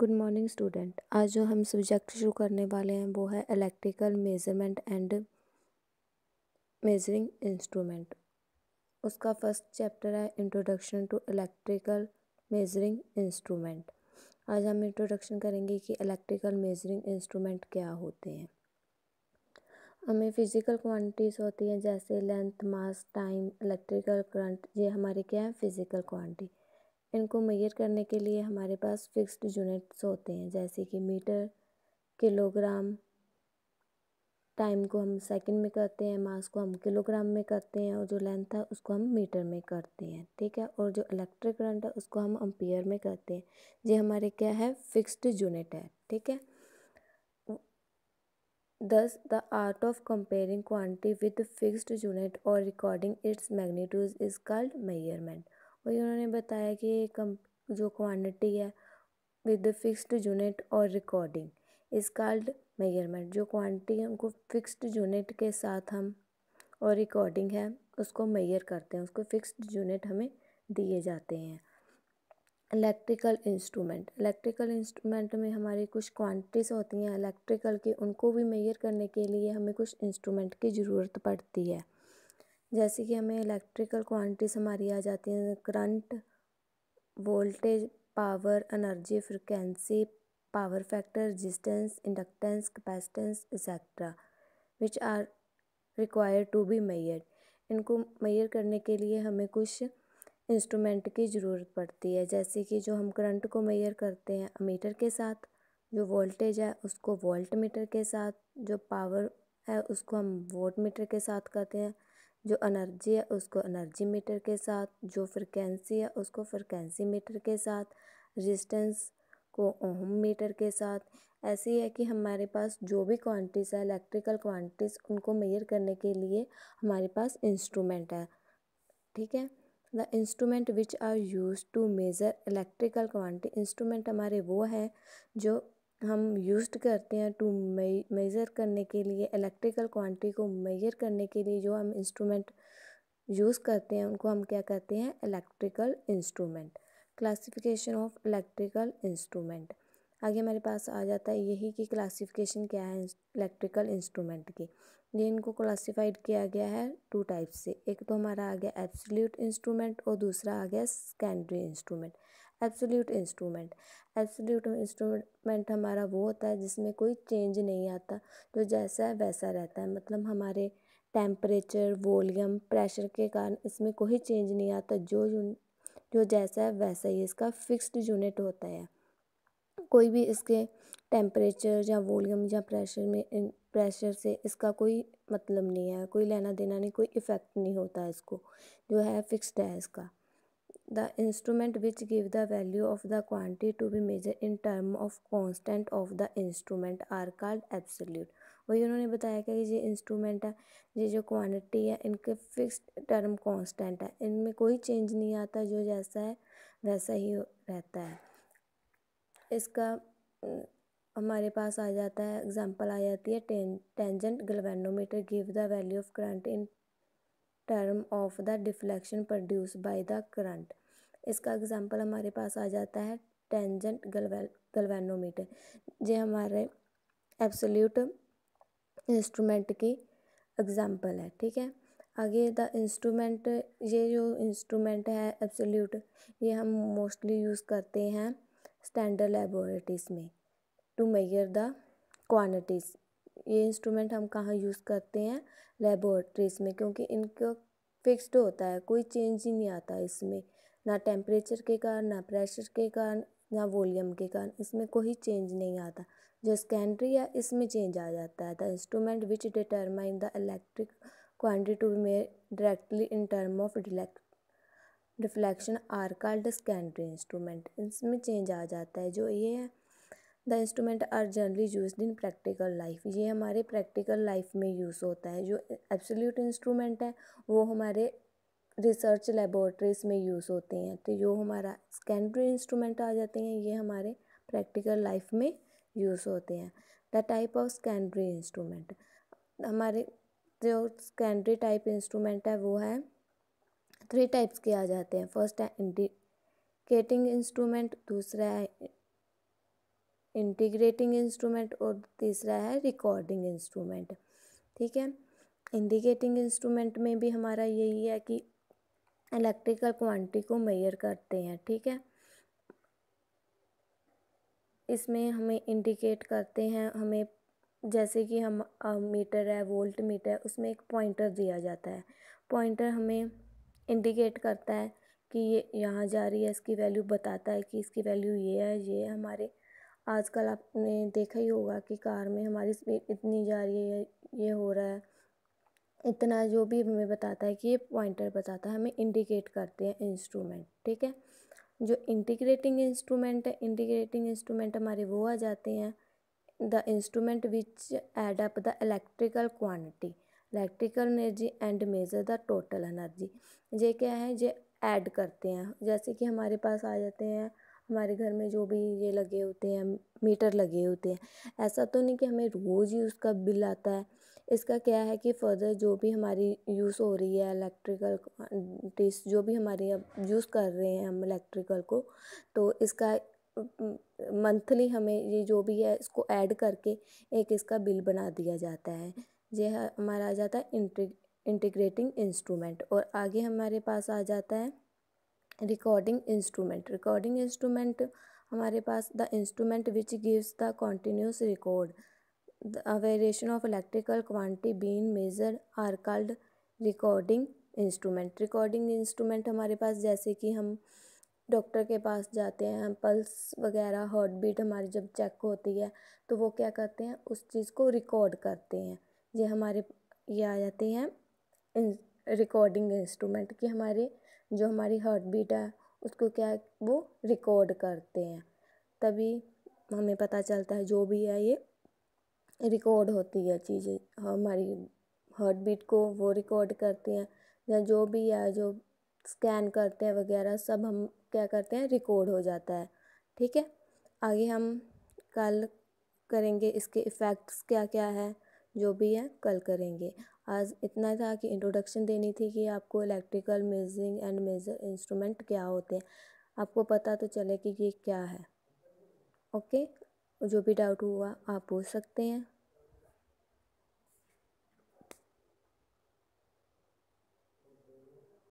good morning student आज जो हम सब्जेक्ट शुरू करने वाले हैं वो है electrical measurement and measuring instrument उसका फर्स्ट चैप्टर है introduction to electrical measuring instrument आज हम इंट्रोडक्शन करेंगे कि इलेक्ट्रिकल मेजरिंग इंस्ट्रूमेंट क्या होते हैं हमें फिज़िकल क्वांटिटीज़ होती हैं जैसे length mass time electrical current ये हमारे क्या हैं फिज़िकल क्वांटिटी इनको मैयर करने के लिए हमारे पास फिक्स्ड यूनिट्स होते हैं जैसे कि मीटर किलोग्राम टाइम को हम सेकंड में करते हैं मास को हम किलोग्राम में करते हैं और जो लेंथ है उसको हम मीटर में करते हैं ठीक है और जो इलेक्ट्रिक करंट है उसको हम अम्पियर में करते हैं ये हमारे क्या है फिक्स्ड यूनिट है ठीक है thus the art of comparing quantity with fixed unit और recording its magnitude is called measurement वही उन्होंने बताया कि कम जो क्वांटिटी है विद फिक्स्ड यूनिट और रिकॉर्डिंग इस कॉल्ड मेजरमेंट जो क्वांटिटी है उनको फिक्स्ड यूनिट के साथ हम और रिकॉर्डिंग है उसको मेयर करते हैं उसको फिक्स्ड यूनिट हमें दिए जाते हैं इलेक्ट्रिकल इंस्ट्रूमेंट इलेक्ट्रिकल इंस्ट्रूमेंट में हमारी कुछ क्वांटिटीज़ होती हैं इलेक्ट्रिकल की उनको भी मेयर करने के लिए हमें कुछ इंस्ट्रूमेंट की ज़रूरत पड़ती है जैसे कि हमें इलेक्ट्रिकल क्वांटिटीज़ हमारी आ जाती हैं current voltage power energy frequency power factor resistance inductance capacitance etcetera which are require to be measure इनको मैयर करने के लिए हमें कुछ इंस्ट्रूमेंट की ज़रूरत पड़ती है जैसे कि जो हम करंट को मैयर करते हैं मीटर के साथ जो वोल्टेज है उसको वोल्ट मीटर के साथ जो पावर है उसको हम वोट मीटर के साथ करते हैं जो एनर्जी है उसको एनर्जी मीटर के साथ जो फ्रिक्वेंसी है उसको फ्रिक्वेंसी मीटर के साथ रेजिस्टेंस को ओम मीटर के साथ ऐसे है कि हमारे पास जो भी क्वांटिटीज़ है इलेक्ट्रिकल क्वांटिटीज़ उनको मेजर करने के लिए हमारे पास इंस्ट्रूमेंट है ठीक है the instrument which are use to measure electrical quantity instrument हमारे वो हैं जो हम यूज करते हैं टू मेज़र करने के लिए इलेक्ट्रिकल क्वांटिटी को मेजर करने के लिए जो हम इंस्ट्रूमेंट यूज़ करते हैं उनको हम क्या कहते हैं electrical instrument classification of electrical instrument आगे हमारे पास आ जाता है यही कि क्लासिफिकेशन क्या है इलेक्ट्रिकल इंस्ट्रूमेंट की ये इनको क्लासिफाइड किया गया है टू टाइप से एक तो हमारा आ गया एब्सोल्यूट इंस्ट्रूमेंट और दूसरा आ गया secondary instrument absolute instrument absolute instrument हमारा वो होता है जिसमें कोई चेंज नहीं आता जो जैसा है वैसा रहता है मतलब हमारे टेम्परेचर वॉल्यूम प्रेशर के कारण इसमें कोई चेंज नहीं आता जो जो जैसा है वैसा ही इसका फिक्स्ड यूनिट होता है कोई भी इसके टेम्परेचर या वॉल्यूम या प्रेशर में प्रेशर से इसका कोई मतलब नहीं है कोई लेना देना नहीं कोई इफ़ेक्ट नहीं होता इसको जो है फिक्स्ड है इसका the instrument which give the value of the quantity to be measured in term of constant of the instrument are called absolute वही उन्होंने बताया कि ये इंस्ट्रूमेंट है ये जो क्वांटिटी है इनके फिक्स्ड टर्म कांस्टेंट है इनमें कोई चेंज नहीं आता जो जैसा है वैसा ही रहता है इसका हम्म, हमारे पास आ जाता है एग्जांपल आ जाती है tangent galvanometer give the value of current in term of the deflection produce by the current इसका एग्जांपल हमारे पास आ जाता है टेंजेंट गलवेनोमीटर ये हमारे एब्सोल्यूट इंस्ट्रूमेंट की एग्जांपल है ठीक है आगे द इंस्ट्रूमेंट ये जो इंस्ट्रूमेंट है एब्सोल्यूट ये हम मोस्टली यूज़ करते हैं स्टैंडर्ड लेबोरेटरीज में टू मेजर द क्वांटिटीज़ ये इंस्ट्रूमेंट हम कहाँ यूज़ करते हैं लेबोरेटरीज़ में क्योंकि इनका फिक्स्ड होता है कोई चेंज ही नहीं आता इसमें ना टेम्परेचर के कारण ना प्रेशर के कारण ना वॉल्यूम के कारण इसमें कोई चेंज नहीं आता जो स्कैंड्री है इसमें चेंज आ जाता है the instrument which determine the electric quantity to may directly in term of deflect reflection are called secondary instrument इसमें चेंज आ जाता है जो ये है the instrument are generally use in practical life ये हमारे प्रैक्टिकल लाइफ में यूज़ होता है जो एब्सोल्यूट इंस्ट्रूमेंट है वो हमारे रिसर्च लेबोरेटरीज में यूज़ होते हैं तो जो हमारा सेकेंडरी इंस्ट्रूमेंट आ जाते हैं ये हमारे प्रैक्टिकल लाइफ में यूज़ होते हैं the type of secondary instrument हमारे जो सेकेंडरी टाइप इंस्ट्रूमेंट है वो है थ्री टाइप्स के आ जाते हैं फर्स्ट है इंडिकेटिंग इंस्ट्रूमेंट दूसरा है इंटीग्रेटिंग इंस्ट्रूमेंट और तीसरा है रिकॉर्डिंग इंस्ट्रूमेंट ठीक है इंडिकेटिंग इंस्ट्रूमेंट में भी हमारा यही है कि इलेक्ट्रिकल क्वांटिटी को मेयर करते हैं ठीक है इसमें हमें इंडिकेट करते हैं हमें जैसे कि हम मीटर है वोल्ट मीटर है उसमें एक पॉइंटर दिया जाता है पॉइंटर हमें इंडिकेट करता है कि ये यहाँ जा रही है इसकी वैल्यू बताता है कि इसकी वैल्यू ये है ये हमारे आजकल आपने देखा ही होगा कि कार में हमारी स्पीड इतनी जा रही है ये हो रहा है इतना जो भी हमें बताता है कि ये पॉइंटर बताता है हमें इंडिकेट करते हैं इंस्ट्रूमेंट ठीक है जो इंटीग्रेटिंग इंस्ट्रूमेंट है इंटीग्रेटिंग इंस्ट्रूमेंट हमारे वो आ जाते हैं the instrument which add up the electrical quantity electrical energy and measure the total energy ये क्या है ये ऐड करते हैं जैसे कि हमारे पास आ जाते हैं हमारे घर में जो भी ये लगे होते हैं मीटर लगे होते हैं ऐसा तो नहीं कि हमें रोज़ ही उसका बिल आता है इसका क्या है कि फर्दर जो भी हमारी यूज़ हो रही है इलेक्ट्रिकल डिस जो भी हमारी अब यूज़ कर रहे हैं हम इलेक्ट्रिकल को तो इसका मंथली हमें ये जो भी है इसको ऐड करके एक इसका बिल बना दिया जाता है ये हमारा आ जाता है इंटीग्रेटिंग इंस्ट्रूमेंट और आगे हमारे पास आ जाता है रिकॉर्डिंग इंस्ट्रूमेंट रिकॉर्डिंग इंस्ट्रूमेंट हमारे पास the instrument which gives the continuous record the variation of electrical quantity been measure are called recording instrument recording instrument हमारे पास जैसे कि हम डॉक्टर के पास जाते हैं पल्स वगैरह हार्ट बीट हमारी जब चेक होती है तो वो क्या करते हैं उस चीज़ को रिकॉर्ड करते हैं ये हमारे ये आ जाते हैं रिकॉर्डिंग इंस्ट्रूमेंट कि हमारे जो हमारी हार्ट बीट है उसको क्या वो रिकॉर्ड करते हैं तभी हमें पता चलता है जो भी है ये रिकॉर्ड होती है चीज़ें हमारी हार्ट बीट को वो रिकॉर्ड करते हैं या जो भी है जो स्कैन करते हैं वगैरह सब हम क्या करते हैं रिकॉर्ड हो जाता है ठीक है आगे हम कल करेंगे इसके इफ़ेक्ट्स क्या क्या है जो भी है कल करेंगे आज इतना था कि इंट्रोडक्शन देनी थी कि आपको electrical measuring and measure instrument क्या होते हैं आपको पता तो चले कि ये क्या है ओके जो भी डाउट हुआ आप पूछ सकते हैं